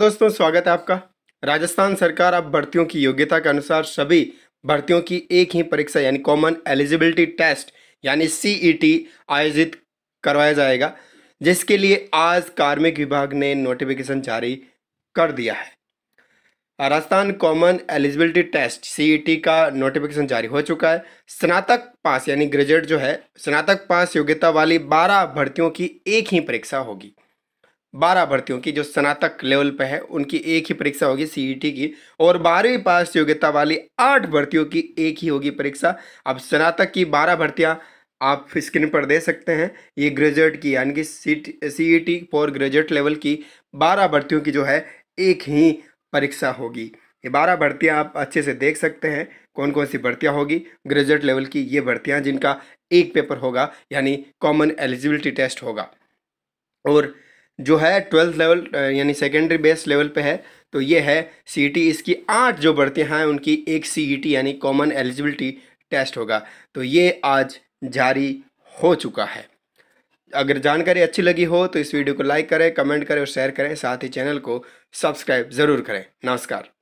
दोस्तों स्वागत है आपका राजस्थान सरकार अब भर्तियों की योग्यता के अनुसार सभी भर्तियों की एक ही परीक्षा यानी कॉमन एलिजिबिलिटी टेस्ट यानी सीईटी e आयोजित करवाया जाएगा जिसके लिए आज कार्मिक विभाग ने नोटिफिकेशन जारी कर दिया है Rajasthan common eligibility test CET का नोटिफिकेशन जारी हो चुका है स्नातक पास यानी ग्रेजुएट जो है स्नातक पास योग्यता वाली बारह भर्तियों की एक ही परीक्षा होगी बारह भर्तियों की जो स्नातक लेवल पर है उनकी एक ही परीक्षा होगी सीईटी e की और बारहवीं पास योग्यता वाली आठ भर्तियों की एक ही होगी परीक्षा अब स्नातक की बारह भर्तियाँ आप स्क्रीन पर दे सकते हैं ये ग्रेजुएट की यानी कि CET C E T for graduate level की बारह भर्तियों की जो है एक ही परीक्षा होगी ये बारह भर्तियाँ आप अच्छे से देख सकते हैं कौन कौन सी भर्तियाँ होगी ग्रेजुएट लेवल की ये भर्तियाँ जिनका एक पेपर होगा यानी कॉमन एलिजिबिलिटी टेस्ट होगा और जो है ट्वेल्थ लेवल यानी सेकेंडरी बेस लेवल पे है तो ये है सी e इसकी आठ जो बढ़ते हैं उनकी एक सी e यानी कॉमन एलिजिबिलिटी टेस्ट होगा तो ये आज जारी हो चुका है अगर जानकारी अच्छी लगी हो तो इस वीडियो को लाइक करें कमेंट करें और शेयर करें साथ ही चैनल को सब्सक्राइब ज़रूर करें नमस्कार